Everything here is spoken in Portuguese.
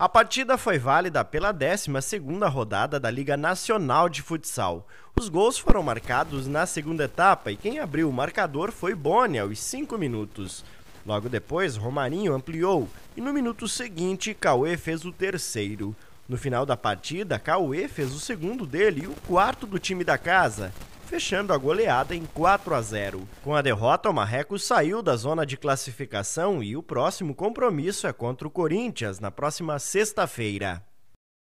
A partida foi válida pela 12ª rodada da Liga Nacional de Futsal. Os gols foram marcados na segunda etapa e quem abriu o marcador foi Boni aos 5 minutos. Logo depois, Romarinho ampliou e no minuto seguinte, Cauê fez o terceiro. No final da partida, Cauê fez o segundo dele e o quarto do time da casa fechando a goleada em 4 a 0. Com a derrota, o Marreco saiu da zona de classificação e o próximo compromisso é contra o Corinthians na próxima sexta-feira.